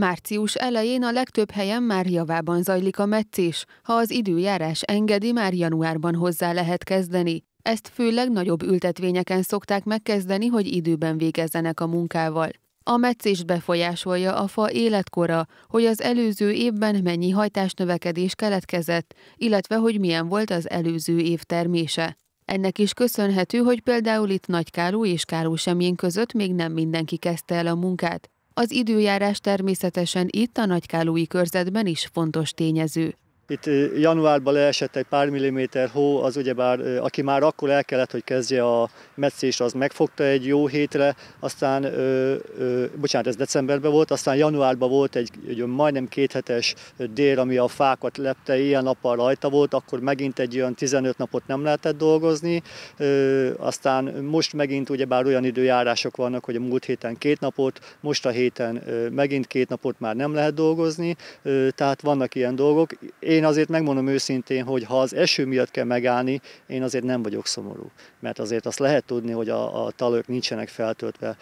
Március elején a legtöbb helyen már javában zajlik a meccés, ha az időjárás engedi, már januárban hozzá lehet kezdeni. Ezt főleg nagyobb ültetvényeken szokták megkezdeni, hogy időben végezzenek a munkával. A meccést befolyásolja a fa életkora, hogy az előző évben mennyi hajtásnövekedés keletkezett, illetve hogy milyen volt az előző év termése. Ennek is köszönhető, hogy például itt Nagykáló és Káló semjén között még nem mindenki kezdte el a munkát. Az időjárás természetesen itt a nagykálói körzetben is fontos tényező. Itt januárban leesett egy pár milliméter hó, az ugyebár, aki már akkor el kellett, hogy kezdje a metszés, az megfogta egy jó hétre, aztán, ö, ö, bocsánat, ez decemberben volt, aztán januárban volt egy, egy majdnem kéthetes dél, ami a fákat lepte, ilyen nappal rajta volt, akkor megint egy olyan 15 napot nem lehetett dolgozni, ö, aztán most megint ugyebár olyan időjárások vannak, hogy a múlt héten két napot, most a héten megint két napot már nem lehet dolgozni, ö, tehát vannak ilyen dolgok. Én én azért megmondom őszintén, hogy ha az eső miatt kell megállni, én azért nem vagyok szomorú. Mert azért azt lehet tudni, hogy a, a talajok nincsenek feltöltve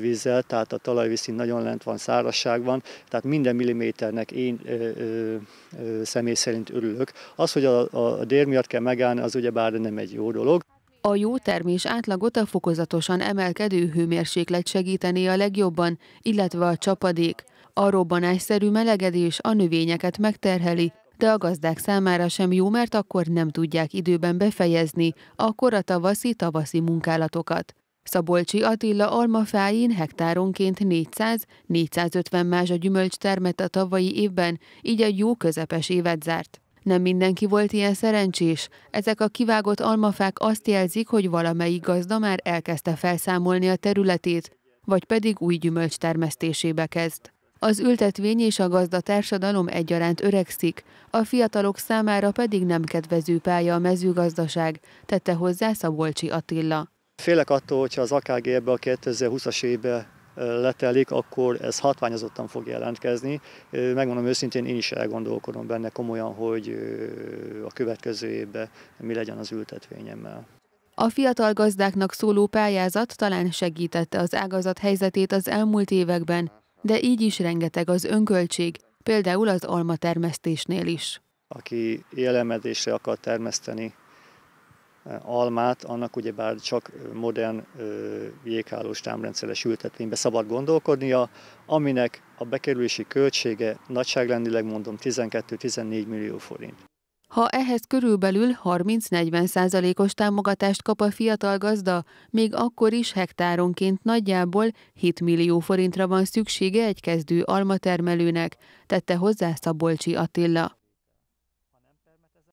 vízzel, tehát a talajvízszint nagyon lent van, szárazság van, tehát minden milliméternek én e, e, e, személy szerint örülök. Az, hogy a, a dér miatt kell megállni, az ugyebár nem egy jó dolog. A jó termés átlagot a fokozatosan emelkedő hőmérséklet segítené a legjobban, illetve a csapadék. A robbanásszerű melegedés a növényeket megterheli, de a gazdák számára sem jó, mert akkor nem tudják időben befejezni a koratavaszi tavaszi munkálatokat. Szabolcsi Attila almafáin hektáronként 400-450 mázsa gyümölcs termet a tavalyi évben, így egy jó közepes évet zárt. Nem mindenki volt ilyen szerencsés. Ezek a kivágott almafák azt jelzik, hogy valamelyik gazda már elkezdte felszámolni a területét, vagy pedig új gyümölcs termesztésébe kezd. Az ültetvény és a gazda társadalom egyaránt öregszik, a fiatalok számára pedig nem kedvező pálya a mezőgazdaság, tette hozzá Szabolcsi Attila. Félek attól, hogyha az AKG ebbe a 2020-as évbe letelik, akkor ez hatványozottan fog jelentkezni. Megmondom őszintén, én is elgondolkodom benne komolyan, hogy a következő évben mi legyen az ültetvényemmel. A fiatal gazdáknak szóló pályázat talán segítette az ágazat helyzetét az elmúlt években, de így is rengeteg az önköltség, például az alma termesztésnél is. Aki élelmezésre akar termeszteni e, almát, annak ugyebár csak e, modern e, jéghálós támrendszeres ültetvénybe szabad gondolkodnia, aminek a bekerülési költsége nagyságrendileg mondom 12-14 millió forint. Ha ehhez körülbelül 30-40 százalékos támogatást kap a fiatal gazda, még akkor is hektáronként nagyjából 7 millió forintra van szüksége egy kezdő almatermelőnek, tette hozzá Szabolcsi Attila.